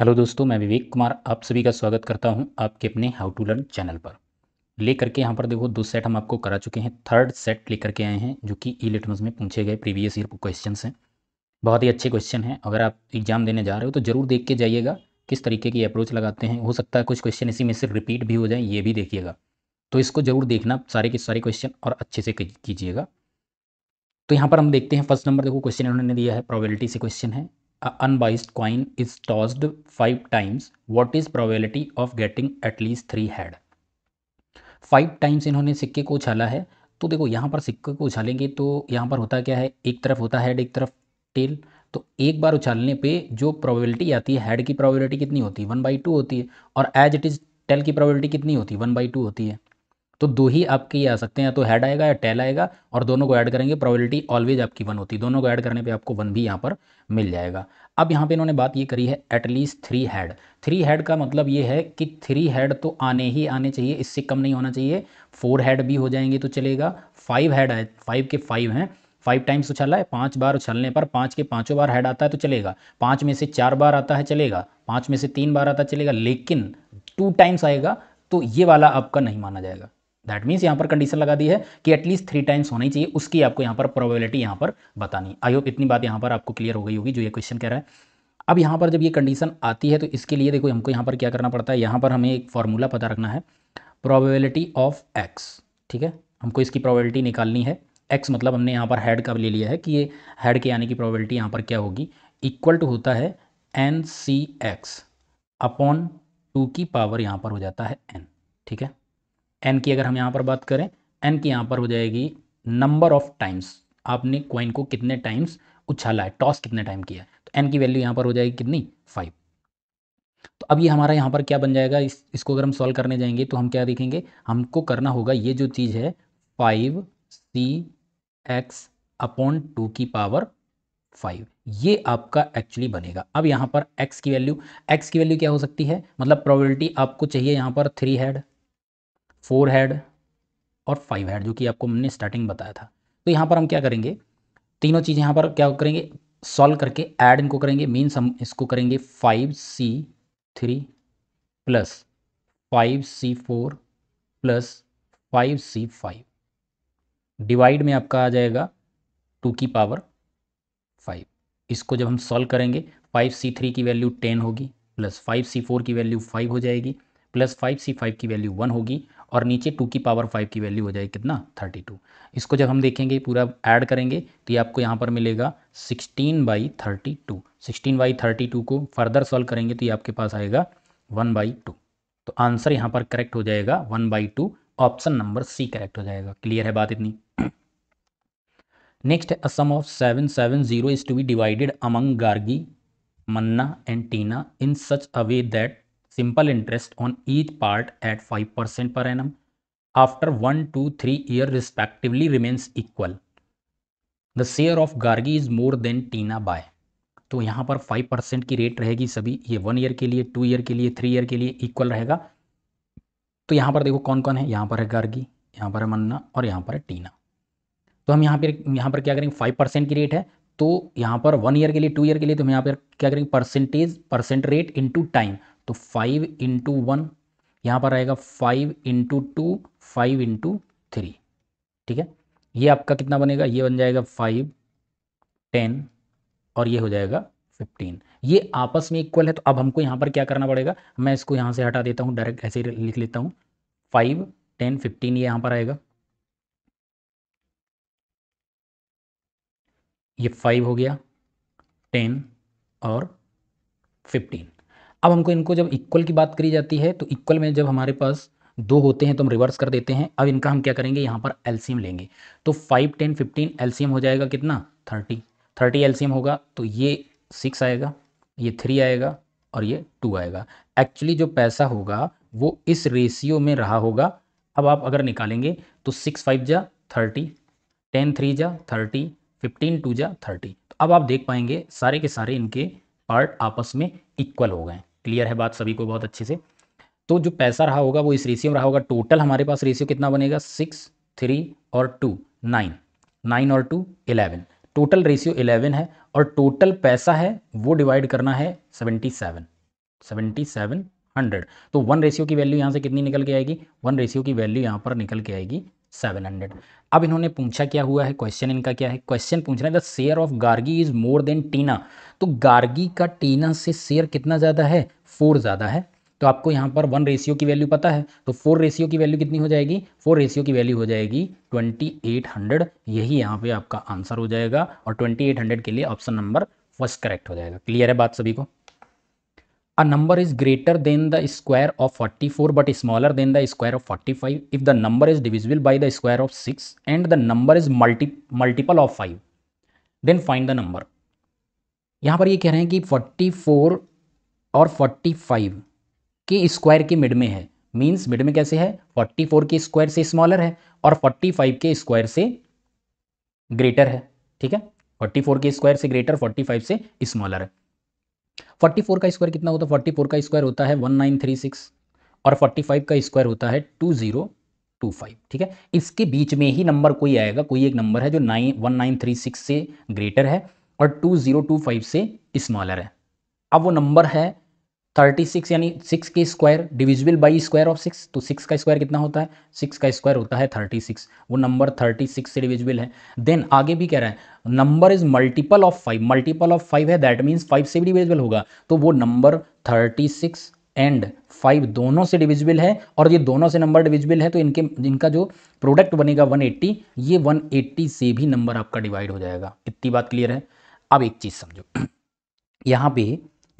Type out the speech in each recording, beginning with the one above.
Hello दोस्तों मैं विवेक कुमार आप सभी का स्वागत करता हूं आपके अपने हाउ टू लर्न चैनल पर लेकर के यहाँ पर देखो दो सेट हम आपको करा चुके हैं थर्ड सेट लेकर के आए हैं जो कि ई लिटमस में पूछे गए प्रीवियस ईयर क्वेश्चन हैं बहुत ही अच्छे क्वेश्चन हैं अगर आप एग्जाम देने जा रहे हो तो ज़रूर देख के जाइएगा किस तरीके की अप्रोच लगाते हैं हो सकता है कुछ क्वेश्चन इसी में से रिपीट भी हो जाए ये भी देखिएगा तो इसको ज़रूर देखना सारे के सारे क्वेश्चन और अच्छे से कीजिएगा तो यहाँ पर हम देखते हैं फर्स्ट नंबर देखो क्वेश्चन इन्होंने दिया है प्रोबेबिलिटी से क्वेश्चन है unbiased coin is tossed five times, what is probability of getting at least three head five times इन्होंने सिक्के को उछाला है तो देखो यहाँ पर सिक्के को उछालेंगे तो यहाँ पर होता क्या है एक तरफ होता हैड एक तरफ टेल तो एक बार उछालने पे जो प्रोबेबिलिटी आती है हेड की प्रोबेबिलिटी कितनी होती है वन बाई टू होती है और एज इट इज़ टेल की प्रोबेबिलिटी कितनी होती है वन बाई टू होती है तो दो ही आपके ये आ सकते हैं या तो हेड आएगा या टेल आएगा और दोनों को ऐड करेंगे प्रोबेबिलिटी ऑलवेज आपकी वन होती है दोनों को ऐड करने पे आपको वन भी यहाँ पर मिल जाएगा अब यहाँ पे इन्होंने बात ये करी है at least three head three head का मतलब ये है कि थ्री हेड तो आने ही आने चाहिए इससे कम नहीं होना चाहिए फोर हेड भी हो जाएंगे तो चलेगा फाइव हेड है फाइव के फाइव हैं फाइव टाइम्स उछाला है पांच बार उछलने पर पांच के पांचों बार हेड आता है तो चलेगा पांच में से चार बार आता है चलेगा पांच में से तीन बार आता चलेगा लेकिन टू टाइम्स आएगा तो ये वाला आपका नहीं माना जाएगा दैट मीन्स यहाँ पर कंडीशन लगा दी है कि एटलीस्ट थ्री टाइम्स होनी चाहिए उसकी आपको यहाँ पर प्रोबेबिलिटी यहाँ पर बतानी आई होप इतनी बात यहाँ पर आपको क्लियर हो गई होगी जो ये क्वेश्चन कह रहा है अब यहाँ पर जब ये कंडीशन आती है तो इसके लिए देखो हमको यहाँ पर क्या करना पड़ता है यहाँ पर हमें एक फॉर्मूला पता रखना है प्रोबेबिलिटी ऑफ एक्स ठीक है हमको इसकी प्रोबेबिलिटी निकालनी है एक्स मतलब हमने यहाँ पर हेड का ले लिया है कि ये हेड के आने की प्रोबेबिलिटी यहाँ पर क्या होगी इक्वल टू होता है n C x upon two की पावर यहाँ पर हो जाता है एन ठीक है एन की अगर हम यहाँ पर बात करें एन की यहाँ पर हो जाएगी नंबर ऑफ टाइम्स आपने क्वाइन को कितने टाइम्स उछाला है टॉस कितने टाइम किया है तो एन की वैल्यू यहाँ पर हो जाएगी कितनी फाइव तो अब ये हमारा यहाँ पर क्या बन जाएगा इस इसको अगर हम सॉल्व करने जाएंगे तो हम क्या देखेंगे हमको करना होगा ये जो चीज़ है five C x upon two की पावर फाइव ये आपका एक्चुअली बनेगा अब यहाँ पर एक्स की वैल्यू एक्स की वैल्यू क्या हो सकती है मतलब प्रोबेबिलिटी आपको चाहिए यहाँ पर थ्री हेड फोर हेड और फाइव हेड जो कि आपको हमने स्टार्टिंग बताया था तो यहाँ पर हम क्या करेंगे तीनों चीज़ यहाँ पर क्या करेंगे सॉल्व करके ऐड इनको करेंगे मीन्स हम इसको करेंगे five C three plus five C four plus five C five divide में आपका आ जाएगा टू की पावर फाइव इसको जब हम सॉल्व करेंगे फाइव सी थ्री की वैल्यू टेन होगी प्लस फाइव सी फोर की वैल्यू फाइव हो जाएगी प्लस फाइव सी फाइव की वैल्यू वन होगी और नीचे टू की पावर फाइव की वैल्यू हो जाएगी कितना थर्टी टू इसको जब हम देखेंगे पूरा ऐड करेंगे तो ये आपको यहाँ पर मिलेगा sixteen by thirty two sixteen by thirty two को फर्दर सॉल्व करेंगे तो ये आपके पास आएगा वन बाई टू तो आंसर यहाँ पर करेक्ट हो जाएगा one by two option number C correct हो जाएगा क्लियर है बात इतनी नेक्स्ट है a sum of seven seven zero is to be divided among Gargi Manna and Tina in such a way that interest on each part eight five percent per annum after one two three year respectively remains equal the share of Gargi is more than Tina by तो यहाँ पर five percent की rate रहेगी सभी ये one year के लिए two year के लिए थ्री ईयर के लिए इक्वल रहेगा तो यहाँ पर देखो कौन कौन है यहाँ पर है गार्गी यहाँ पर है मन्ना और यहाँ पर है टीना तो हम यहाँ पर यहाँ पर क्या करेंगे फाइव परसेंट की रेट है तो यहाँ पर वन ईयर के लिए टू ईयर के लिए तो हम यहाँ पर क्या करेंगे percentage percent rate to time तो फाइव इंटू वन यहाँ पर आएगा five into two five into three ठीक है ये आपका कितना बनेगा ये बन जाएगा फाइव टेन और ये हो जाएगा फिफ्टीन ये आपस में इक्वल है तो अब हमको यहाँ पर क्या करना पड़ेगा मैं इसको यहाँ से हटा देता हूँ डायरेक्ट ऐसे लिख लेता हूँ फाइव टेन फिफ्टीन ये यहाँ पर आएगा ये फाइव हो गया टेन और फिफ्टीन अब हमको इनको जब इक्वल की बात करी जाती है तो इक्वल में जब हमारे पास दो होते हैं तो हम रिवर्स कर देते हैं अब इनका हम क्या करेंगे यहाँ पर एल्सियम लेंगे तो फाइव टेन फिफ्टीन एल्सियम हो जाएगा कितना थर्टी थर्टी एल्सियम होगा तो ये सिक्स आएगा ये थ्री आएगा और ये टू आएगा एक्चुअली जो पैसा होगा वो इस रेशियो में रहा होगा अब आप अगर निकालेंगे तो सिक्स फाइव जा थर्टी टेन थ्री जा थर्टी फिफ्टीन टू जा थर्टी तो अब आप देख पाएंगे सारे के सारे इनके पार्ट आपस में इक्वल हो गए क्लियर है बात सभी को बहुत अच्छे से तो जो पैसा रहा होगा वो इस रेशियो में रहा होगा टोटल हमारे पास रेशियो कितना बनेगा सिक्स थ्री और टू नाइन नाइन और two eleven total ratio eleven है और टोटल पैसा है वो डिवाइड करना है seventy seven seventy seven hundred तो वन रेशियो की वैल्यू यहाँ से कितनी निकल के आएगी वन रेशियो की वैल्यू यहाँ पर निकल के आएगी सेवन हंड्रेड अब इन्होंने पूछा क्या हुआ है क्वेश्चन इनका क्या है क्वेश्चन पूछ रहे हैं the share of Gargi is more than Tina तो गार्गी का टीना से शेयर कितना ज़्यादा है फोर ज़्यादा है तो आपको यहाँ पर वन रेशियो की वैल्यू पता है तो फोर रेशियो की वैल्यू कितनी हो जाएगी फोर रेशियो की वैल्यू हो जाएगी ट्वेंटी एट हंड्रेड यही यहाँ पे आपका आंसर हो जाएगा और ट्वेंटी एट हंड्रेड के लिए ऑप्शन नंबर फर्स्ट करेक्ट हो जाएगा क्लियर है बात सभी को a number is greater than the square of 44 but smaller than the square of 45 if the number is divisible by the square of 6 and the number is multi multiple of 5 then find the number यहाँ पर ये कह रहे हैं कि 44 और 45 के square के मिड में है मींस मिड में कैसे है 44 के स्क्वायर से स्मॉलर है और 45 के स्क्वायर से ग्रेटर है ठीक है 44 के स्क्वायर से ग्रेटर 45 से स्मॉलर है फोर्टी फोर का स्क्वायर कितना होता है फोर्टी फोर का स्क्वायर होता है वन नाइन थ्री सिक्स और फोर्टी फाइव का स्क्वायर होता है टू ज़ीरो टू फाइव ठीक है इसके बीच में ही नंबर कोई आएगा कोई एक नंबर है जो nine one nine three six से ग्रेटर है और टू ज़ीरो टू फाइव से स्मॉलर है अब वो नंबर है थर्टी सिक्स यानी सिक्स के square divisible by square of six तो सिक्स का स्क्वायर कितना होता है सिक्स का स्क्वायर होता है थर्टी सिक्स वो नंबर थर्टी सिक्स से डिविजिबल है देन आगे भी कह रहा है number is multiple of five multiple of five है दैट मीन्स फाइव से भी डिविजिबल होगा तो वो number thirty six and five दोनों से डिविजिबल है और ये दोनों से नंबर डिविजिबल है तो इनके इनका जो प्रोडक्ट बनेगा 180 ये 180 से भी नंबर आपका डिवाइड हो जाएगा इतनी बात क्लियर है अब एक चीज़ समझो यहाँ पे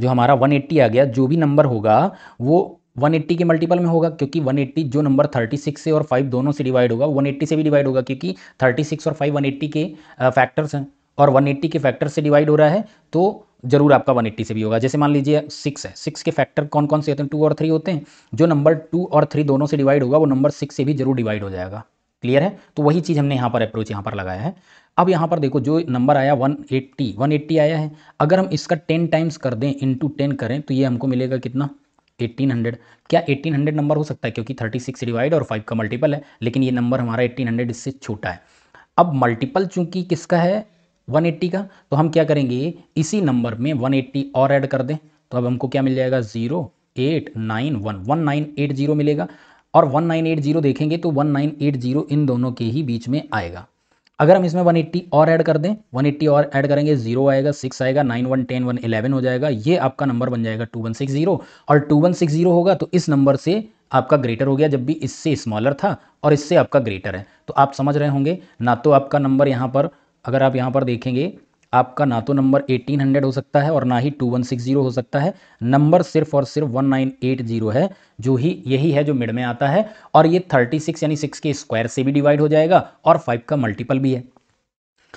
जो हमारा 180 आ गया जो भी नंबर होगा वो 180 के मल्टीपल में होगा क्योंकि 180 जो नंबर 36 से और 5 दोनों से डिवाइड होगा 180 से भी डिवाइड होगा क्योंकि 36 और 5 180 के फैक्टर्स हैं और 180 के फैक्टर से डिवाइड हो रहा है तो जरूर आपका 180 से भी होगा जैसे मान लीजिए सिक्स है सिक्स के फैक्टर कौन कौन से होते हैं टू और थ्री होते हैं जो नंबर टू और थ्री दोनों से डिवाइड होगा वो नंबर सिक्स से भी जरूर डिवाइड हो जाएगा क्लियर है तो वही चीज़ हमने यहाँ पर अप्रोच यहाँ पर लगाया है अब यहाँ पर देखो जो नंबर आया 180 180 आया है अगर हम इसका टेन टाइम्स कर दें इंटू टेन करें तो ये हमको मिलेगा कितना 1800 क्या 1800 नंबर हो सकता है क्योंकि 36 डिवाइड और 5 का मल्टीपल है लेकिन ये नंबर हमारा 1800 इससे छोटा है अब मल्टीपल चूंकि किसका है 180 का तो हम क्या करेंगे इसी नंबर में वन और एड कर दें तो अब हमको क्या मिल जाएगा zero eight nine one one nine eight zero मिलेगा और वन नाइन एट जीरो देखेंगे तो वन नाइन एट जीरो इन दोनों के ही बीच में आएगा अगर हम इसमें 180 और ऐड कर दें 180 और ऐड करेंगे जीरो आएगा सिक्स आएगा nine one ten one eleven हो जाएगा ये आपका नंबर बन जाएगा टू वन सिक्स जीरो और टू वन सिक्स जीरो होगा तो इस नंबर से आपका ग्रेटर हो गया जब भी इससे स्मॉलर था और इससे आपका ग्रेटर है तो आप समझ रहे होंगे ना तो आपका नंबर यहाँ पर अगर आप यहाँ पर देखेंगे आपका ना तो नंबर 1800 हो सकता है और ना ही 2160 हो सकता है नंबर सिर्फ और सिर्फ 1980 है जो ही यही है जो मिड में आता है और ये 36 यानी 6 के स्क्वायर से भी डिवाइड हो जाएगा और 5 का मल्टीपल भी है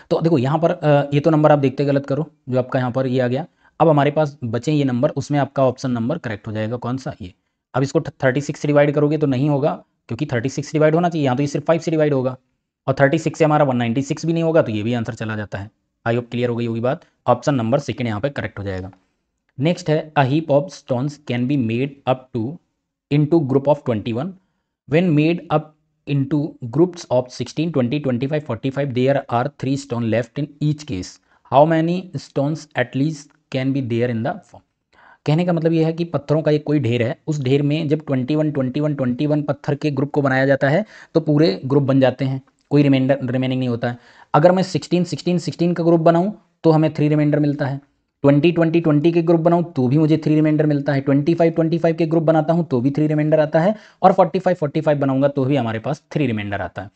तो देखो यहाँ पर ये तो नंबर आप देखते गलत करो जो आपका यहाँ पर ये आ गया अब हमारे पास बचे ये नंबर उसमें आपका ऑप्शन नंबर करेक्ट हो जाएगा कौन सा ये अब इसको थर्टी सिक्स डिवाइड करोगे तो नहीं होगा क्योंकि थर्टी सिक्स डिवाइड होना चाहिए यहाँ तो ये सिर्फ फाइव से डिवाइड होगा और 36 से हमारा 196 भी नहीं होगा तो ये भी आंसर चला जाता है आई होप क्लियर हो गई होगी बात ऑप्शन नंबर सेकेंड यहाँ पे करेक्ट हो जाएगा नेक्स्ट है a heap of stones can be made up to into group of twenty one when made up into groups of twenty 20 25 45 there are three stone left in each case how many stones at least can be there in the form कहने का मतलब यह है कि पत्थरों का एक कोई ढेर है उस ढेर में जब twenty twenty one one twenty one पत्थर के ग्रुप को बनाया जाता है तो पूरे ग्रुप बन जाते हैं कोई रिमाइंडर रिमेनिंग नहीं होता है अगर मैं सिक्सटीन सिक्सटीन सिक्सटीन का ग्रुप बनाऊँ तो हमें थ्री रिमाइंडर मिलता है ट्वेंटी ट्वेंटी ट्वेंटी के ग्रुप बनाऊँ तो भी मुझे थ्री रिमाइंडर मिलता है ट्वेंटी फाइव ट्वेंटी फाइव के ग्रुप बनाता हूँ तो भी थ्री रिमाइंडर आता है और फोर्टी फाइव फोर्टी फाइव बनाऊंगा तो भी हमारे पास थ्री रिमाइंडर आता है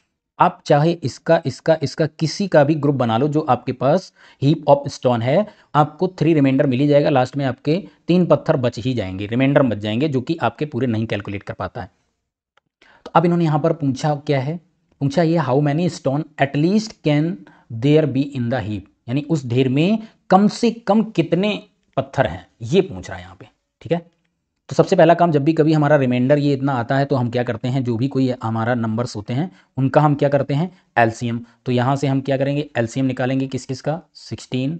आप चाहे इसका इसका इसका किसी का भी ग्रुप बना लो जो आपके पास हीप ऑफ स्टोन है आपको थ्री रिमाइंडर मिल ही जाएगा लास्ट में आपके तीन पत्थर बच ही जाएंगे रिमाइंडर बच जाएंगे जो कि आपके पूरे नहीं कैलकुलेट कर पाता है तो अब इन्होंने यहाँ पर पूछा क्या है पूछा ये how many stone at least can there be in the heap यानी उस ढेर में कम से कम कितने पत्थर हैं ये पूछ रहा है यहाँ पे ठीक है तो सबसे पहला काम जब भी कभी हमारा रिमाइंडर ये इतना आता है तो हम क्या करते हैं जो भी कोई हमारा नंबर्स होते हैं उनका हम क्या करते हैं एलसीएम तो यहाँ से हम क्या करेंगे एलसीएम निकालेंगे किस किस का सिक्सटीन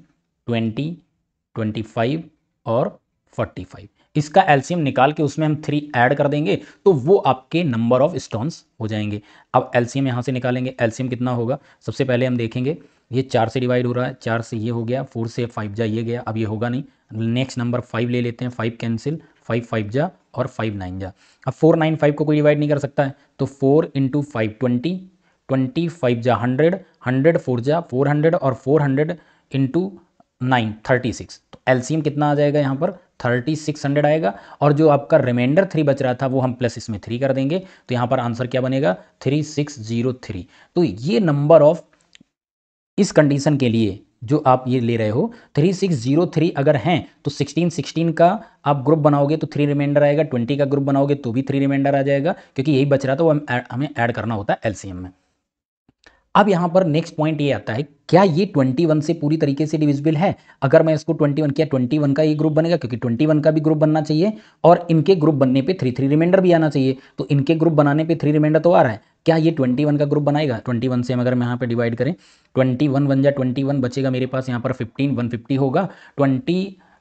ट्वेंटी ट्वेंटी फाइव और फोर्टी फाइव इसका एल्सियम निकाल के उसमें हम थ्री ऐड कर देंगे तो वो आपके नंबर ऑफ स्टोन्स हो जाएंगे अब एल्सियम यहाँ से निकालेंगे एल्सियम कितना होगा सबसे पहले हम देखेंगे ये चार से डिवाइड हो रहा है चार से ये हो गया फोर से फाइव जा ये गया अब ये होगा नहीं नेक्स्ट नंबर फाइव ले लेते हैं फाइव कैंसिल फाइव फाइव जा और फाइव नाइन जा अब फोर नाइन फाइव को कोई डिवाइड नहीं कर सकता है तो four into five twenty twenty five जा हंड्रेड हंड्रेड फोर जा फोर हंड्रेड और four hundred into nine thirty six तो एल्सियम कितना आ जाएगा यहाँ पर थर्टी सिक्स हंड्रेड आएगा और जो आपका रिमाइंडर थ्री बच रहा था वो हम प्लस इसमें थ्री कर देंगे तो यहाँ पर आंसर क्या बनेगा थ्री सिक्स जीरो थ्री तो ये नंबर ऑफ इस कंडीशन के लिए जो आप ये ले रहे हो थ्री सिक्स जीरो थ्री अगर हैं तो सिक्सटीन सिक्सटीन का आप ग्रुप बनाओगे तो थ्री रिमाइंडर आएगा ट्वेंटी का ग्रुप बनाओगे तो भी थ्री रिमाइंडर आ जाएगा क्योंकि यही बच रहा था वो हमें ऐड करना होता है एलसीएम में अब यहाँ पर नेक्स्ट पॉइंट ये आता है क्या ये 21 से पूरी तरीके से डिविजिबल है अगर मैं इसको 21 किया 21 का ये ग्रुप बनेगा क्योंकि 21 का भी ग्रुप बनना चाहिए और इनके ग्रुप बनने पे थ्री थ्री रिमाइंडर भी आना चाहिए तो इनके ग्रुप बनाने पे थ्री रिमाइंडर तो आ रहा है क्या ये 21 का ग्रुप बनाएगा 21 से हम अगर मैं यहाँ पे डिवाइड करें 21 वन जा ट्वेंटी बचेगा मेरे पास यहाँ पर 15 150 होगा 20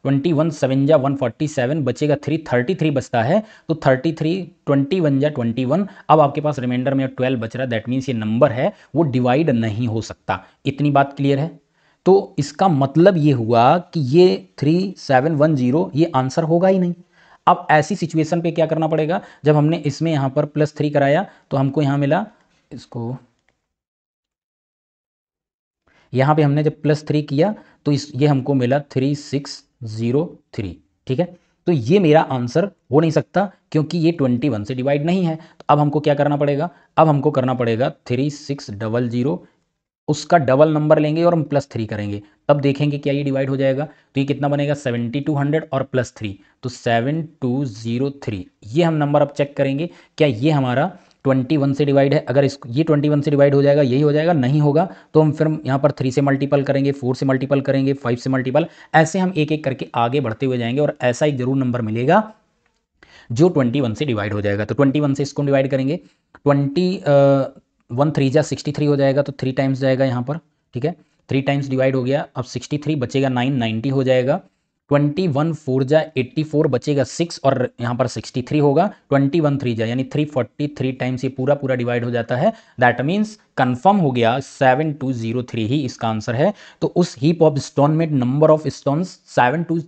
ट्वेंटी वन सेवन जा वन फोर्टी सेवन बचेगा थ्री थर्टी थ्री बचता है तो थर्टी थ्री ट्वेंटी वन जा ट्वेंटी वन अब आपके पास रिमाइंडर में ट्वेल्व बच रहा है दैट मीन्स ये नंबर है वो डिवाइड नहीं हो सकता इतनी बात क्लियर है तो इसका मतलब ये हुआ कि ये थ्री सेवन वन जीरो ये आंसर होगा ही नहीं अब ऐसी सिचुएशन पे क्या करना पड़ेगा जब हमने इसमें यहाँ पर प्लस थ्री कराया तो हमको यहाँ मिला इसको यहाँ पे हमने जब प्लस थ्री किया तो इस ये हमको मिला थ्री सिक्स जीरो थ्री ठीक है तो ये मेरा आंसर हो नहीं सकता क्योंकि ये ट्वेंटी वन से डिवाइड नहीं है तो अब हमको क्या करना पड़ेगा अब हमको करना पड़ेगा थ्री सिक्स डबल जीरो उसका डबल नंबर लेंगे और हम प्लस थ्री करेंगे तब देखेंगे क्या ये डिवाइड हो जाएगा तो ये कितना बनेगा सेवेंटी टू हंड्रेड और प्लस थ्री तो सेवन टू ज़ीरो थ्री ये हम नंबर अब चेक करेंगे क्या ये हमारा ट्वेंटी वन से डिवाइड है अगर इसको ये ट्वेंटी वन से डिवाइड हो जाएगा यही हो जाएगा नहीं होगा तो हम फिर यहाँ पर थ्री से मल्टीपल करेंगे फोर से मल्टीपल करेंगे फाइव से मल्टीपल ऐसे हम एक एक करके आगे बढ़ते हुए जाएंगे और ऐसा ही ज़रूर नंबर मिलेगा जो ट्वेंटी वन से डिवाइड हो जाएगा तो ट्वेंटी वन से इसको डिवाइड करेंगे ट्वेंटी वन थ्री जा सिक्सटी थ्री हो जाएगा तो थ्री टाइम्स जाएगा यहाँ पर ठीक है थ्री टाइम्स डिवाइड हो गया अब सिक्सटी थ्री बचेगा नाइन नाइन्टी हो जाएगा ट्वेंटी वन फोर जा एट्टी फोर बचेगा सिक्स और यहाँ पर सिक्सटी थ्री होगा ट्वेंटी वन थ्री जा यानी थ्री फोर्टी थ्री टाइम्स ये पूरा पूरा डिवाइड हो जाता है दैट मीन्स कन्फर्म हो गया सेवन टू जीरो थ्री ही इसका आंसर है तो उस हीप ऑफ स्टोन में number of stone seven two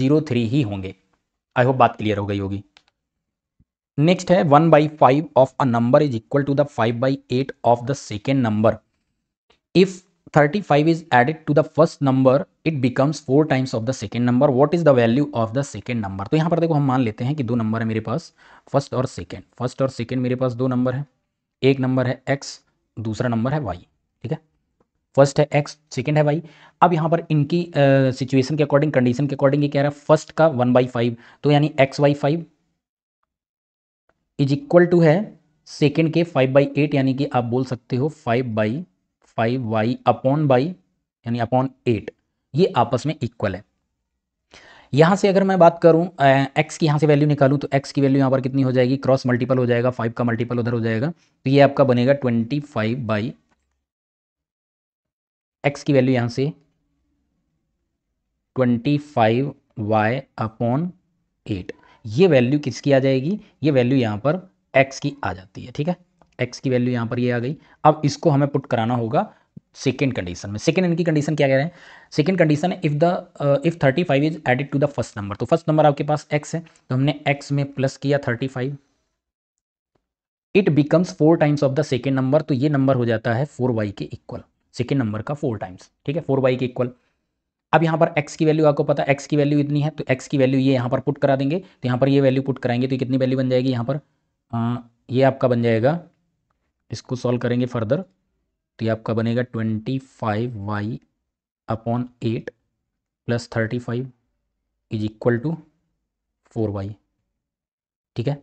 zero three ही होंगे आई होप बात क्लियर हो गई होगी नेक्स्ट है one by five of a number is equal to the five by eight of the second number if 35 is added to the first number it becomes four times of the second number what is the value of the second number तो यहाँ पर देखो हम मान लेते हैं कि दो नंबर है मेरे पास फर्स्ट और सेकेंड फर्स्ट और सेकेंड मेरे पास दो नंबर है एक नंबर है एक्स दूसरा नंबर है वाई ठीक है फर्स्ट है एक्स सेकेंड है वाई अब यहाँ पर इनकी सिचुएशन के अकॉर्डिंग कंडीशन के अकॉर्डिंग ये कह रहा है फर्स्ट का वन बाई फाइव तो यानी x y five is equal to है सेकेंड के फाइव बाई एट यानी कि आप बोल सकते हो five by five y upon by यानी अपॉन एट ये आपस में इक्वल है यहां से अगर मैं बात करूं एक्स की यहां से वैल्यू निकालू तो एक्स की वैल्यू यहां पर कितनी हो जाएगी क्रॉस मल्टीपल हो जाएगा फाइव का मल्टीपल उधर हो जाएगा तो ये आपका बनेगा ट्वेंटी फाइव बाई एक्स की वैल्यू यहां से twenty five y upon eight ये वैल्यू किसकी आ जाएगी ये वैल्यू यहां पर एक्स की आ जाती है ठीक है एक्स की वैल्यू यहाँ पर ये आ गई अब इसको हमें पुट कराना होगा सेकेंड कंडीशन में सेकेंड इनकी कंडीशन क्या कह रहे हैं सेकेंड कंडीशन है if the if thirty five is added to the first number तो फर्स्ट नंबर आपके पास एक्स है तो हमने एक्स में प्लस किया thirty five it becomes four times of the second number तो ये नंबर हो जाता है फोर वाई के इक्वल सेकेंड नंबर का फोर टाइम्स ठीक है फोर वाई के इक्वल अब यहाँ पर x की वैल्यू आपको पता है x की वैल्यू इतनी है तो x की वैल्यू ये यहाँ पर पुट करा देंगे तो यहाँ पर ये वैल्यू पुट कराएंगे तो कितनी वैल्यू बन जाएगी यहाँ पर आ, uh, ये आपका बन जाएगा इसको सॉल्व करेंगे फर्दर तो ये आपका बनेगा twenty five y upon eight plus thirty five is equal to four y ठीक है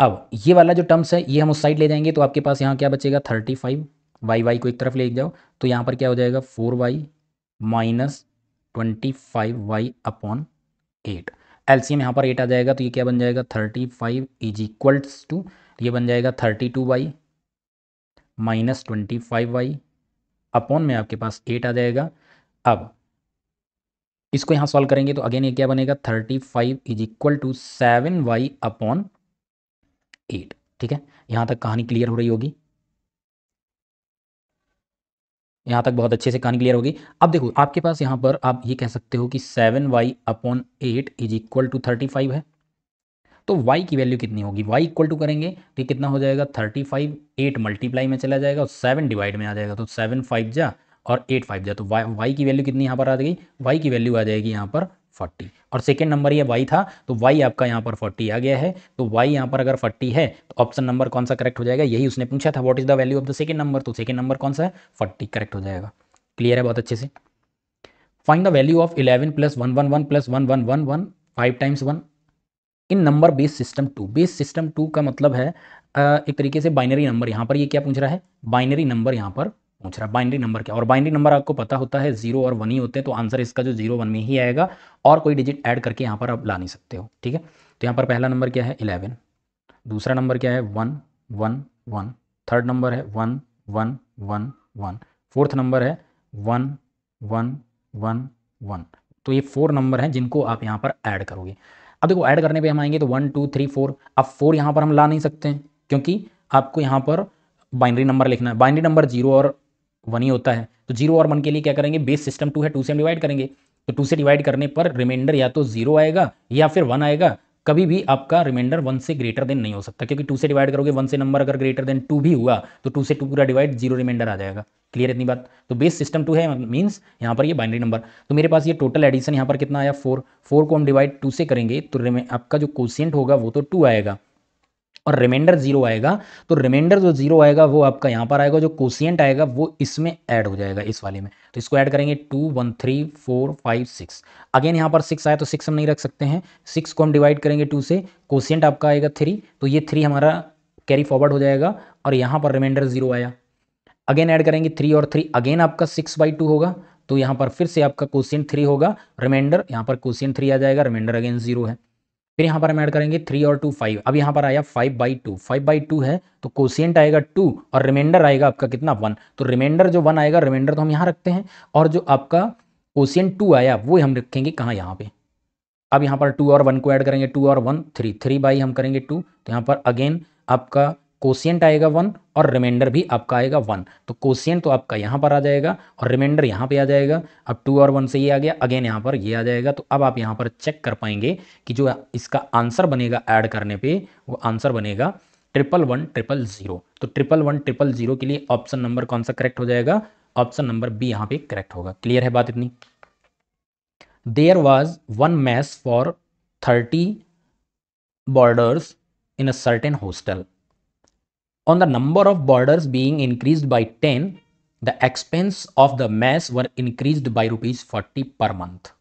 अब ये वाला जो टर्म्स है ये हम उस साइड ले जाएंगे तो आपके पास यहाँ क्या बचेगा थर्टी फाइव वाई वाई को एक तरफ ले जाओ तो यहाँ पर क्या हो जाएगा four y minus twenty five y upon eight LCM यहाँ पर एट आ जाएगा तो ये क्या बन जाएगा thirty five is equals to ये बन जाएगा thirty two y minus twenty five y upon में आपके पास एट आ जाएगा अब इसको यहां सॉल्व करेंगे तो अगेन ये क्या बनेगा thirty five is equal to seven y upon eight ठीक है यहां तक कहानी क्लियर हो रही होगी यहां तक बहुत अच्छे से कहानी क्लियर होगी अब देखो आपके पास यहां पर आप ये कह सकते हो कि seven y upon eight is equal to thirty five है तो y की वैल्यू कितनी होगी y इक्वल टू करेंगे तो कितना हो जाएगा थर्टी फाइव एट मल्टीप्लाई में चला जाएगा और सेवन डिवाइड में आ जाएगा तो सेवन फाइव जा और एट फाइव जा तो y की वैल्यू कितनी यहाँ पर आ जाएगी y की वैल्यू आ जाएगी यहाँ पर फोर्टी और सेकेंड नंबर ये y था तो y आपका यहाँ पर फोर्टी आ गया है तो y यहाँ पर अगर फोर्टी है तो ऑप्शन नंबर कौन सा करेक्ट हो जाएगा यही उसने पूछा था what is the value of the second number तो सेकेंड नंबर कौन सा है फोर्टी करेक्ट हो जाएगा क्लियर है बहुत अच्छे से find the value of eleven plus one one one plus one one one one five times one in number base system two base system two का मतलब है एक तरीके से बाइनरी नंबर यहाँ पर ये क्या पूछ रहा है बाइनरी नंबर यहाँ पर पूछ रहा है बाइनरी नंबर क्या और बाइनरी नंबर आपको पता होता है जीरो और वन ही होते हैं तो आंसर इसका जो जीरो वन में ही आएगा और कोई डिजिट ऐड करके यहाँ पर आप ला नहीं सकते हो ठीक है तो यहाँ पर पहला नंबर क्या है इलेवन दूसरा नंबर क्या है one one one third number है one one one one fourth number है वन वन वन वन तो ये फोर नंबर हैं जिनको आप यहाँ पर ऐड करोगे अब देखो ऐड करने पे हम आएंगे तो वन टू थ्री फोर अब फोर यहाँ पर हम ला नहीं सकते हैं क्योंकि आपको यहाँ पर बाइनरी नंबर लिखना है बाइनरी नंबर जीरो और वन ही होता है तो जीरो और वन के लिए क्या करेंगे बेस सिस्टम टू है टू से हम डिवाइड करेंगे तो टू से डिवाइड करने पर रिमाइंडर या तो जीरो आएगा या फिर वन आएगा कभी भी आपका रिमाइंडर वन से ग्रेटर देन नहीं हो सकता क्योंकि टू से डिवाइड करोगे वन से नंबर अगर ग्रेटर देन टू भी हुआ तो टू से टू पूरा डिवाइड जीरो रिमाइंडर आ जाएगा क्लियर इतनी बात तो बेस सिस्टम टू है मीन्स यहाँ पर ये बाइनरी नंबर तो मेरे पास ये टोटल एडिशन यहाँ पर कितना आया फोर फोर को हम डिवाइड टू से करेंगे तो आपका जो कोशियंट होगा वो तो टू आएगा और रिमाइंडर जीरो आएगा तो रिमाइंडर जो जीरो आएगा वो आपका यहाँ पर आएगा जो कोशियंट आएगा वो इसमें ऐड हो जाएगा इस वाले में तो इसको ऐड करेंगे two one three four five six again यहाँ पर सिक्स आया तो सिक्स हम नहीं रख सकते हैं सिक्स को हम डिवाइड करेंगे टू से कोशियंट आपका आएगा थ्री तो ये थ्री हमारा कैरी फॉरवर्ड हो जाएगा और यहाँ पर रिमाइंडर जीरो आया अगेन ऐड करेंगे थ्री और थ्री अगेन आपका सिक्स बाई टू होगा तो यहाँ पर फिर से आपका क्वेश्चन थ्री होगा रिमाइंडर यहाँ पर क्वेश्चन थ्री आ जाएगा रिमाइंडर अगेन जीरो है फिर यहाँ पर हम ऐड करेंगे थ्री और टू फाइव अब यहाँ पर आया five by two five by two है तो कोशियंट आएगा टू और रिमाइंडर आएगा आपका कितना वन तो रिमाइंडर जो वन आएगा रिमाइंडर तो हम यहाँ रखते हैं और जो आपका कोशियंट टू आया वो हम रखेंगे कहाँ यहाँ पे अब यहाँ पर टू और वन को ऐड करेंगे टू और वन थ्री थ्री बाई हम करेंगे टू तो यहाँ पर अगेन आपका कोशियंट आएगा वन और रिमाइंडर भी आपका आएगा वन तो कोशियंट तो आपका यहाँ पर आ जाएगा और रिमाइंडर यहाँ पे आ जाएगा अब टू और वन से ये आ गया अगेन यहाँ पर ये आ जाएगा तो अब आप यहाँ पर चेक कर पाएंगे कि जो इसका आंसर बनेगा ऐड करने पे वो आंसर बनेगा ट्रिपल वन ट्रिपल ज़ीरो तो ट्रिपल वन ट्रिपल ज़ीरो के लिए ऑप्शन नंबर कौन सा करेक्ट हो जाएगा ऑप्शन नंबर बी यहाँ पे करेक्ट होगा क्लियर है बात इतनी there was one mess for thirty boarders in a certain hostel On the number of boarders being increased by 10, the expense of the mess were increased by rupees 40 per month,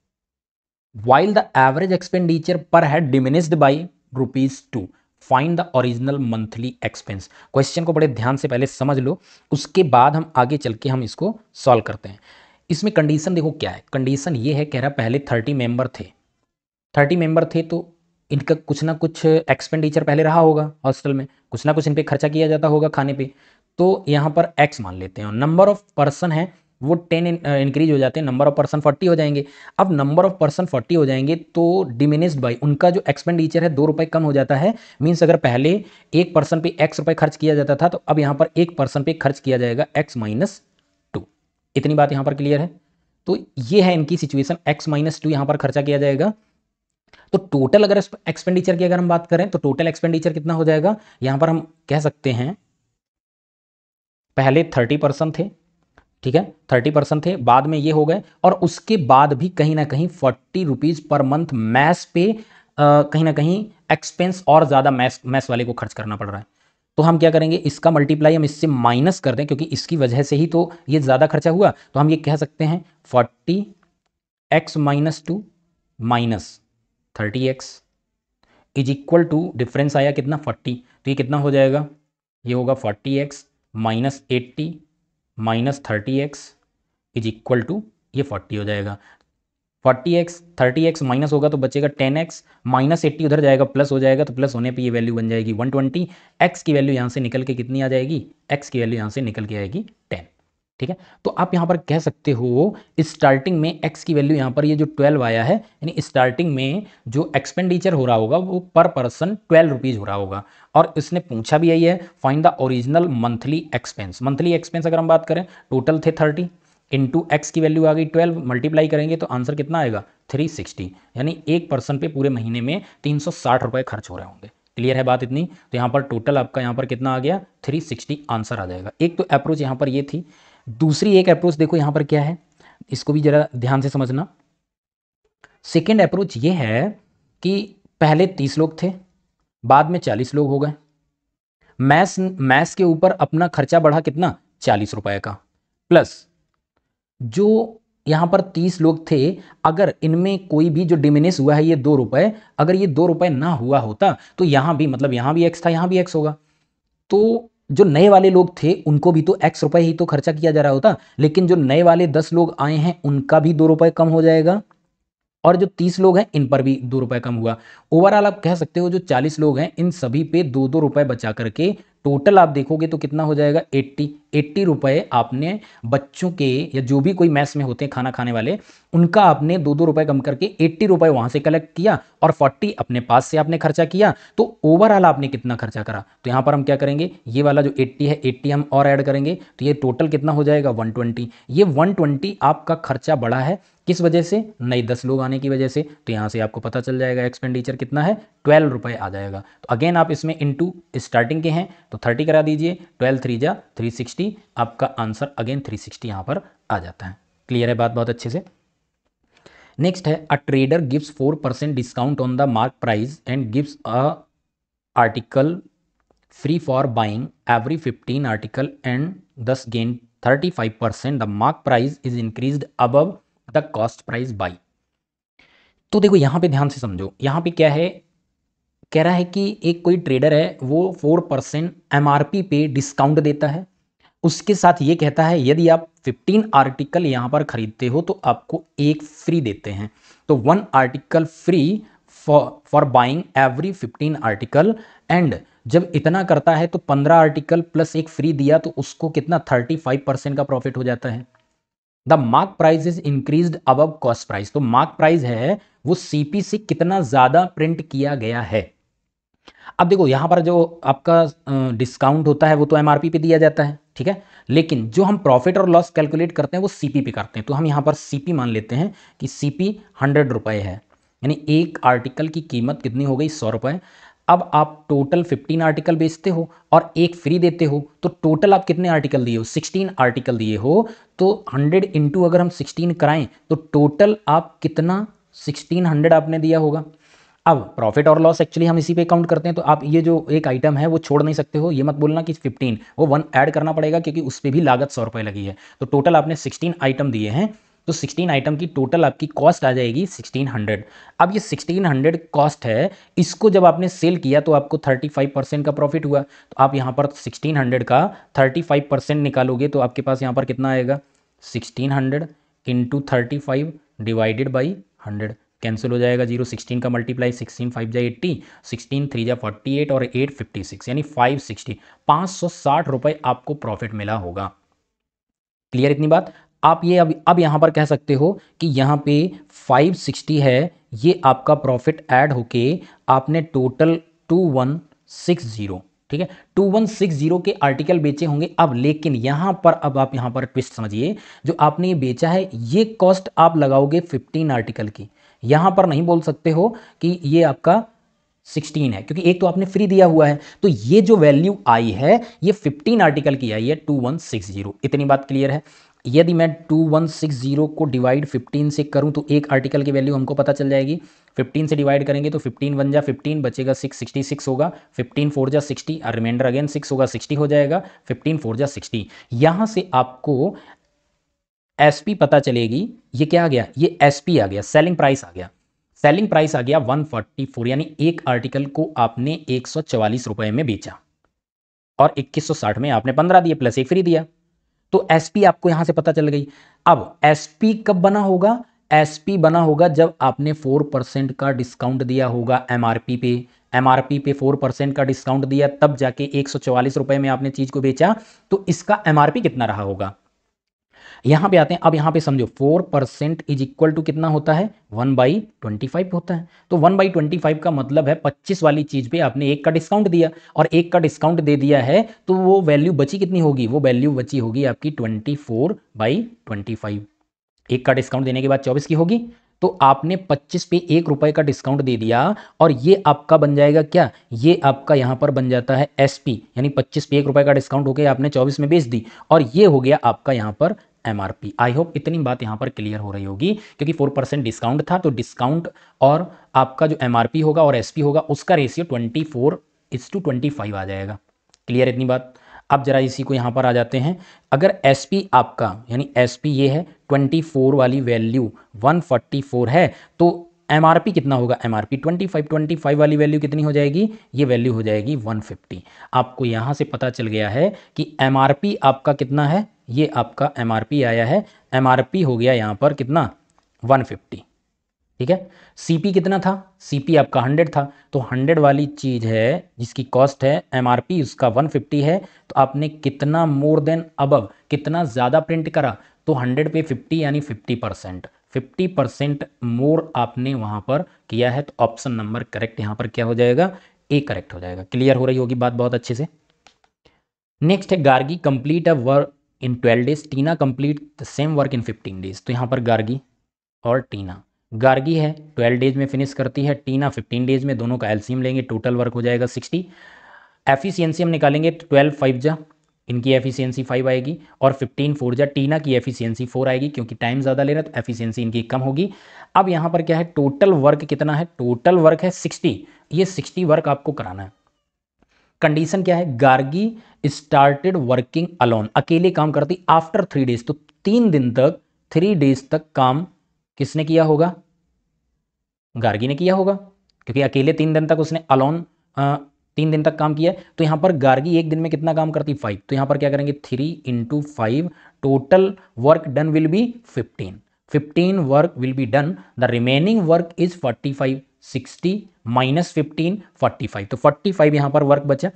while the average expenditure per head diminished by rupees 2. Find the original monthly expense question को बड़े ध्यान से पहले समझ लो उसके बाद हम आगे चल के हम इसको सॉल्व करते हैं इसमें कंडीशन देखो क्या है कंडीशन ये है कह रहा पहले थर्टी मेंबर थे थर्टी मेंबर थे तो इनका कुछ ना कुछ एक्सपेंडिचर पहले रहा होगा हॉस्टल में कुछ ना कुछ इन पर खर्चा किया जाता होगा खाने पे तो यहाँ पर एक्स मान लेते हैं नंबर ऑफ पर्सन है वो टेन इंक्रीज हो जाते हैं नंबर ऑफ पर्सन फोर्टी हो जाएंगे अब नंबर ऑफ पर्सन फोर्टी हो जाएंगे तो डिमिनिस्ड बाई उनका जो एक्सपेंडिचर है दो रुपये कम हो जाता है मीन्स अगर पहले एक पर्सन पे एक्स रुपये खर्च किया जाता था तो अब यहाँ पर एक पर्सन पे खर्च किया जाएगा एक्स माइनस टू इतनी बात यहाँ पर क्लियर है तो ये है इनकी सिचुएसन एक्स माइनस टू यहाँ पर खर्चा किया जाएगा तो टोटल अगर एक्सपेंडिचर की अगर हम बात करें तो टोटल एक्सपेंडिचर कितना हो जाएगा यहां पर हम कह सकते हैं पहले थर्टी परसेंट थे ठीक है थर्टी परसेंट थे बाद में ये हो गए और उसके बाद भी कहीं ना कहीं forty rupees per month mess पे आ, कहीं ना कहीं एक्सपेंस और ज़्यादा मैस मैस वाले को खर्च करना पड़ रहा है तो हम क्या करेंगे इसका मल्टीप्लाई हम इससे माइनस कर दें क्योंकि इसकी वजह से ही तो ये ज़्यादा खर्चा हुआ तो हम ये कह सकते हैं forty x minus two minus thirty x is equal to difference आया कितना फोर्टी तो ये कितना हो जाएगा ये होगा forty x minus eighty minus thirty x is equal to ये फोर्टी हो जाएगा forty x thirty x minus होगा तो बचेगा टेन एक्स माइनस एट्टी उधर जाएगा प्लस हो जाएगा तो प्लस होने पे ये वैल्यू बन जाएगी वन ट्वेंटी एक्स की वैल्यू यहाँ से निकल के कितनी आ जाएगी एक्स की वैल्यू यहाँ से निकल के आएगी टेन ठीक है तो आप यहाँ पर कह सकते हो स्टार्टिंग में एक्स की वैल्यू यहाँ पर ये यह जो ट्वेल्व आया है यानी स्टार्टिंग में जो एक्सपेंडिचर हो रहा होगा वो पर पर्सन ट्वेल्व रुपीज़ हो रहा होगा और इसने पूछा भी यही है find the original monthly expense monthly expense अगर हम बात करें टोटल थे थर्टी इंटू एक्स की वैल्यू आ गई ट्वेल्व मल्टीप्लाई करेंगे तो आंसर कितना आएगा थ्री सिक्सटी यानी एक पर्सन पे पूरे महीने में तीन सौ साठ रुपये खर्च हो रहे होंगे क्लियर है बात इतनी तो यहाँ पर टोटल आपका यहाँ पर कितना आ गया थ्री सिक्सटी आंसर आ जाएगा एक तो अप्रोच यहाँ पर ये यह थी दूसरी एक अप्रोच देखो यहां पर क्या है इसको भी ज़रा ध्यान से समझना सेकेंड अप्रोच ये है कि पहले तीस लोग थे बाद में चालीस लोग हो गए मैस मैस के ऊपर अपना खर्चा बढ़ा कितना चालीस रुपए का प्लस जो यहां पर तीस लोग थे अगर इनमें कोई भी जो डिमिनिस हुआ है ये दो रुपए अगर ये दो रुपए ना हुआ होता तो यहां भी मतलब यहां भी एक्स था यहां भी एक्स होगा तो जो नए वाले लोग थे उनको भी तो एक्स रुपए ही तो खर्चा किया जा रहा होता लेकिन जो नए वाले दस लोग आए हैं उनका भी दो रुपए कम हो जाएगा और जो तीस लोग हैं इन पर भी दो रुपए कम हुआ ओवरऑल आप कह सकते हो जो चालीस लोग हैं इन सभी पे दो दो रुपए बचा करके टोटल आप देखोगे तो कितना हो जाएगा एट्टी एट्टी रुपये आपने बच्चों के या जो भी कोई मैथ्स में होते हैं खाना खाने वाले उनका आपने दो दो रुपये कम करके एट्टी रुपये वहाँ से कलेक्ट किया और फोर्टी अपने पास से आपने खर्चा किया तो ओवरऑल आपने कितना खर्चा करा तो यहाँ पर हम क्या करेंगे ये वाला जो एट्टी है एट्टी हम और ऐड करेंगे तो ये टोटल कितना हो जाएगा वन ट्वेंटी ये वन ट्वेंटी आपका खर्चा बढ़ा है किस वजह से नई दस लोग आने की वजह से तो यहाँ से आपको पता चल जाएगा एक्सपेंडिचर कितना है ट्वेल्व रुपये आ जाएगा तो अगेन आप इसमें इंटू स्टार्टिंग के हैं तो थर्टी करा दीजिए ट्वेल्व थ्री जा थ्री सिक्सटी सिक्सटी आपका आंसर अगेन थ्री सिक्सटी यहाँ पर आ जाता है क्लियर है बात बहुत अच्छे से नेक्स्ट है a trader gives four percent discount on the mark price and gives a article free for buying every fifteen article and thus gain thirty five percent the mark price is increase above the cost price by तो देखो यहाँ पे ध्यान से समझो यहाँ पे क्या है कह रहा है कि एक कोई ट्रेडर है वो फोर परसेंट एम पे डिस्काउंट देता है उसके साथ ये कहता है यदि आप 15 आर्टिकल यहाँ पर ख़रीदते हो तो आपको एक फ्री देते हैं तो one article free for buying every 15 article and जब इतना करता है तो 15 आर्टिकल प्लस एक फ्री दिया तो उसको कितना 35 परसेंट का प्रॉफिट हो जाता है the mark price is increase above cost price तो मार्क प्राइज है वो सीपी से कितना ज़्यादा प्रिंट किया गया है अब देखो यहां पर जो आपका डिस्काउंट होता है वो तो एमआरपी पे दिया जाता है ठीक है लेकिन जो हम प्रॉफिट और लॉस कैलकुलेट करते हैं वो सी पे करते हैं तो हम यहाँ पर सी मान लेते हैं कि सी पी हंड्रेड है यानी एक आर्टिकल की कीमत कितनी हो गई सौ रुपए अब आप टोटल फिफ्टीन आर्टिकल बेचते हो और एक फ्री देते हो तो टोटल आप कितने आर्टिकल दिए हो सिक्सटीन आर्टिकल दिए हो तो हंड्रेड इंटू अगर हम सिक्सटीन कराएं तो टोटल आप कितना सिक्सटीन हंड्रेड आपने दिया होगा अब प्रॉफिट और लॉस एक्चुअली हम इसी पे काउंट करते हैं तो आप ये जो एक आइटम है वो छोड़ नहीं सकते हो ये मत बोलना कि 15 वो वन ऐड करना पड़ेगा क्योंकि उस पर भी लागत सौ रुपये लगी है तो टोटल आपने 16 आइटम दिए हैं तो 16 आइटम की टोटल आपकी कॉस्ट आ जाएगी 1600 अब ये 1600 कॉस्ट है इसको जब आपने सेल किया तो आपको 35 परसेंट का प्रॉफिट हुआ तो आप यहाँ पर 1600 का 35 परसेंट निकालोगे तो आपके पास यहाँ पर कितना आएगा sixteen hundred into divided by hundred cancel हो जाएगा जीरो सिक्सटीन का मल्टीप्लाई सिक्सटीन फाइव जाए एट्टी सिक्सटीन थ्री जाए फोर्टी एट और एट फिफ्टी सिक्स यानी फाइव सिक्सटी पाँच सौ साठ रुपये आपको प्रॉफिट मिला होगा क्लियर इतनी बात आप ये अब अब यहाँ पर कह सकते हो कि यहाँ पे फाइव सिक्सटी है ये आपका प्रॉफिट ऐड होके आपने total two one six zero ठीक है टू वन सिक्स जीरो के आर्टिकल बेचे होंगे अब लेकिन यहाँ पर अब आप यहाँ पर ट्विस्ट समझिए जो आपने ये बेचा है ये कॉस्ट आप लगाओगे फिफ्टीन आर्टिकल की यहां पर नहीं बोल सकते हो कि ये आपका 16 है क्योंकि एक तो आपने फ्री दिया हुआ है तो ये जो वैल्यू आई है ये 15 आर्टिकल की आई है 2160 इतनी बात क्लियर है यदि मैं 2160 को डिवाइड 15 से करूं तो एक आर्टिकल की वैल्यू हमको पता चल जाएगी 15 से डिवाइड करेंगे तो 15 वन जा फिफ्टीन बचेगा सिक्स सिक्सटी सिक्स होगा 15 फोर जा सिक्सटी रिमाइंडर अगेन सिक्स होगा सिक्सटी हो जाएगा 15 फोर जा सिक्सटी यहाँ से आपको एसपी पता चलेगी ये क्या आ गया ये एसपी आ गया सेलिंग प्राइस आ गया सेलिंग प्राइस आ गया 144 यानी एक आर्टिकल को आपने एक रुपए में बेचा और 2160 में आपने 15 दिए प्लस एक फ्री दिया तो एसपी आपको यहां से पता चल गई अब एसपी कब बना होगा एसपी बना होगा जब आपने फोर परसेंट का डिस्काउंट दिया होगा एमआरपी पे एमआरपी पे फोर परसेंट का डिस्काउंट दिया तब जाके एक सौ रुपए में आपने चीज को बेचा तो इसका एमआरपी कितना रहा होगा यहां पे आते हैं अब यहां पे समझो four percent is equal to कितना होता है वन बाई ट्वेंटी फाइव होता है तो वन बाई ट्वेंटी फाइव का मतलब है पच्चीस वाली चीज़ पे आपने एक का डिस्काउंट दिया और एक का डिस्काउंट दे दिया है तो वो वैल्यू बची कितनी होगी वो वैल्यू बची होगी आपकी twenty four by twenty five एक का डिस्काउंट देने के बाद चौबीस की होगी तो आपने 25 पे एक रुपए का डिस्काउंट दे दिया और ये आपका बन जाएगा क्या ये आपका यहां पर बन जाता है एसपी यानी 25 पे एक रुपए का डिस्काउंट होकर आपने 24 में बेच दी और ये हो गया आपका यहां पर M R P I hope इतनी बात यहाँ पर क्लियर हो रही होगी क्योंकि फोर परसेंट डिस्काउंट था तो डिस्काउंट और आपका जो एम आर पी होगा और एस पी होगा उसका ratio twenty four is to twenty five आ जाएगा क्लियर इतनी बात अब जरा इसी को यहाँ पर आ जाते हैं अगर एस पी आपका यानी एस पी ये है ट्वेंटी फोर वाली वैल्यू वन फोर्टी फोर है तो एम आर पी कितना होगा M R P twenty five twenty five वाली वैल्यू कितनी हो जाएगी ये वैल्यू हो जाएगी वन फिफ्टी आपको यहाँ से पता चल गया है कि एम आर पी आपका कितना है ये आपका एम आर पी आया है एम आर पी हो गया यहाँ पर कितना वन फिफ्टी ठीक है सी पी कितना था सी पी आपका हंड्रेड था तो हंड्रेड वाली चीज़ है जिसकी कॉस्ट है एम आर पी उसका वन फिफ्टी है तो आपने कितना मोर देन अबव कितना ज़्यादा प्रिंट करा तो हंड्रेड पे फिफ्टी यानी fifty percent fifty percent more आपने वहां पर किया है तो ऑप्शन नंबर करेक्ट यहां पर क्या हो जाएगा ए करेक्ट हो जाएगा क्लियर हो रही होगी बात बहुत अच्छे से नेक्स्ट है Gargi complete a work in twelve days Tina complete the same work in fifteen days तो यहां पर गार्गी और टीना गार्गी है ट्वेल्व डेज में फिनिश करती है टीना फिफ्टीन डेज में दोनों का एल्सियम लेंगे टोटल वर्क हो जाएगा सिक्सटी एफिशियंसी हम निकालेंगे ट्वेल्व फाइव जा इनकी एफिशिएंसी फाइव आएगी और फिफ्टीन फोर जा टीना की एफिशिएंसी फोर आएगी क्योंकि टाइम ज़्यादा ले रहा है तो एफिशिएंसी इनकी कम होगी अब यहाँ पर क्या है टोटल वर्क कितना है टोटल वर्क है सिक्सटी ये सिक्सटी वर्क आपको कराना है कंडीशन क्या है गार्गी स्टार्टेड वर्किंग अलोन अकेले काम करती आफ्टर थ्री डेज तो तीन दिन तक थ्री डेज तक काम किसने किया होगा गार्गी ने किया होगा क्योंकि अकेले तीन दिन तक उसने अलोन तीन दिन तक काम किया तो यहाँ पर गार्गी एक दिन में कितना काम करती फाइव तो यहाँ पर क्या करेंगे three into five total work done will be fifteen fifteen work will be done the remaining work is forty five sixty minus fifteen forty five तो फोर्टी फाइव यहाँ पर वर्क बचा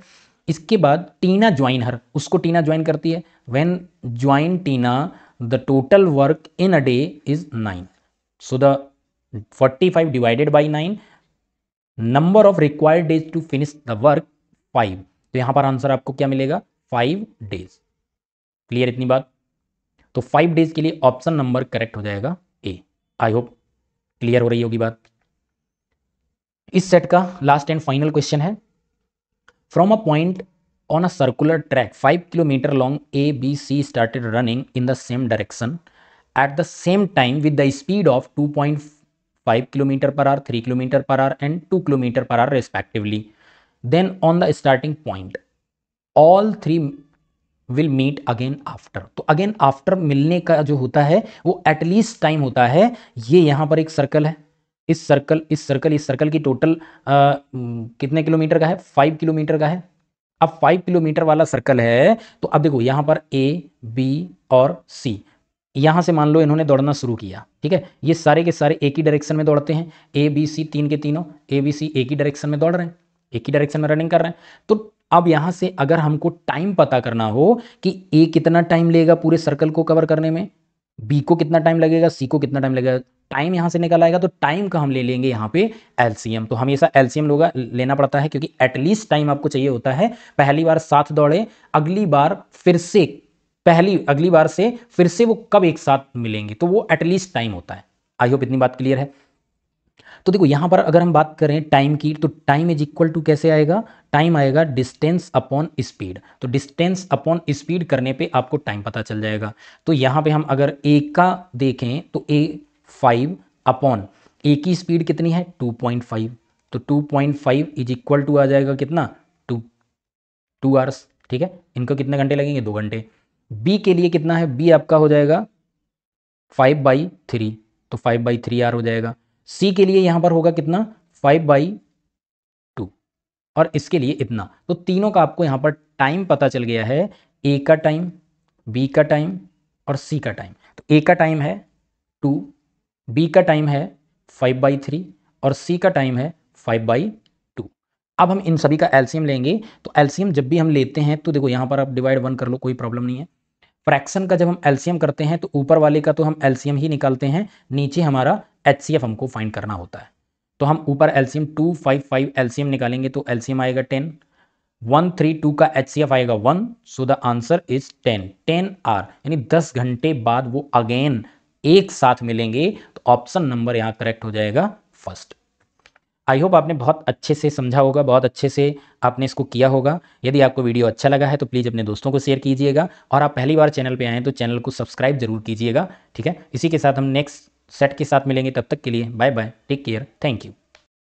इसके बाद टीना ज्वाइन हर उसको टीना ज्वाइन करती है when join Tina the total work in a day is nine so the forty five divided by nine number of required days to finish the work five तो यहां पर आंसर आपको क्या मिलेगा फाइव डेज क्लियर इतनी बात तो five days के लिए ऑप्शन नंबर करेक्ट हो जाएगा ए आई होप क्लियर हो रही होगी बात इस सेट का लास्ट एंड फाइनल क्वेश्चन है from a point on a on a circular track 5 km long ABC started running in the same direction at the same time with the speed of 2.5 five kilometer per hour three kilometer per hour and two kilometer per hour respectively then on the starting point all three will meet again after तो again after मिलने का जो होता है वो at least time होता है ये यहाँ पर एक सर्कल है इस सर्कल इस सर्कल इस सर्कल की टोटल आ, कितने किलोमीटर का है फाइव किलोमीटर का है अब फाइव किलोमीटर वाला सर्कल है तो अब देखो यहाँ पर ए बी और सी यहाँ से मान लो इन्होंने दौड़ना शुरू किया ठीक है ये सारे के सारे एक ही डायरेक्शन में दौड़ते हैं ए बी सी तीन के तीनों ए बी सी एक ही डायरेक्शन में दौड़ रहे हैं एक ही डायरेक्शन में रनिंग कर रहे हैं तो अब यहाँ से अगर हमको टाइम पता करना हो कि ए कितना टाइम लेगा पूरे सर्कल को कवर करने में बी को कितना टाइम लगेगा सी को कितना टाइम लगेगा टाइम यहाँ से निकल आएगा तो टाइम का हम ले लेंगे यहाँ पे एलसीएम तो हमेशा एलसीएम लोगा लेना पड़ता है क्योंकि एटलीस्ट टाइम आपको चाहिए होता है पहली बार साथ दौड़े अगली बार फिर से पहली अगली बार से फिर से वो कब एक साथ मिलेंगे तो वो एटलीस्ट टाइम होता है आई होप इतनी बात क्लियर है तो देखो यहां पर अगर हम बात करें टाइम की तो टाइम इज इक्वल टू कैसे आएगा टाइम आएगा डिस्टेंस अपॉन स्पीड तो डिस्टेंस अपॉन स्पीड करने पे आपको टाइम पता चल जाएगा तो यहां पे हम अगर ए का देखें तो ए फाइव अपॉन ए की स्पीड कितनी है टू पॉइंट फाइव तो two point five is equal to आ जाएगा कितना टू टू आवर्स ठीक है इनको कितने घंटे लगेंगे दो घंटे बी के लिए कितना है बी आपका हो जाएगा फाइव बाई थ्री तो फाइव बाई थ्री आर हो जाएगा सी के लिए यहां पर होगा कितना फाइव बाई टू और इसके लिए इतना तो तीनों का आपको यहां पर टाइम पता चल गया है ए का टाइम बी का टाइम और सी का टाइम तो ए का टाइम है टू बी का टाइम है फाइव बाई थ्री और सी का टाइम है फाइव बाई टू अब हम इन सभी का एल्सियम लेंगे तो एल्सियम जब भी हम लेते हैं तो देखो यहां पर आप डिवाइड वन कर लो कोई प्रॉब्लम नहीं है फ्रैक्शन का जब हम एलसीएम करते हैं तो ऊपर वाले का तो हम एलसीएम ही निकालते हैं नीचे हमारा एच हमको फाइंड करना होता है तो हम ऊपर LCM two five five LCM निकालेंगे तो एलसीएम आएगा टेन वन थ्री टू का एच सी एफ आएगा one so the answer is ten ten hour यानी दस घंटे बाद वो अगेन एक साथ मिलेंगे तो ऑप्शन नंबर यहाँ करेक्ट हो जाएगा फर्स्ट आई होप आपने बहुत अच्छे से समझा होगा बहुत अच्छे से आपने इसको किया होगा यदि आपको वीडियो अच्छा लगा है तो प्लीज़ अपने दोस्तों को शेयर कीजिएगा और आप पहली बार चैनल पर आएँ तो चैनल को सब्सक्राइब जरूर कीजिएगा ठीक है इसी के साथ हम नेक्स्ट सेट के साथ मिलेंगे तब तक के लिए bye bye take care thank you